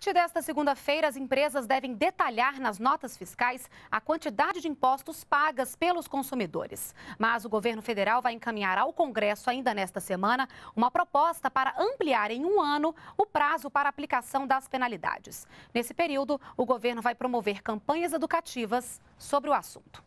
partir desta segunda-feira, as empresas devem detalhar nas notas fiscais a quantidade de impostos pagas pelos consumidores. Mas o governo federal vai encaminhar ao Congresso, ainda nesta semana, uma proposta para ampliar em um ano o prazo para aplicação das penalidades. Nesse período, o governo vai promover campanhas educativas sobre o assunto.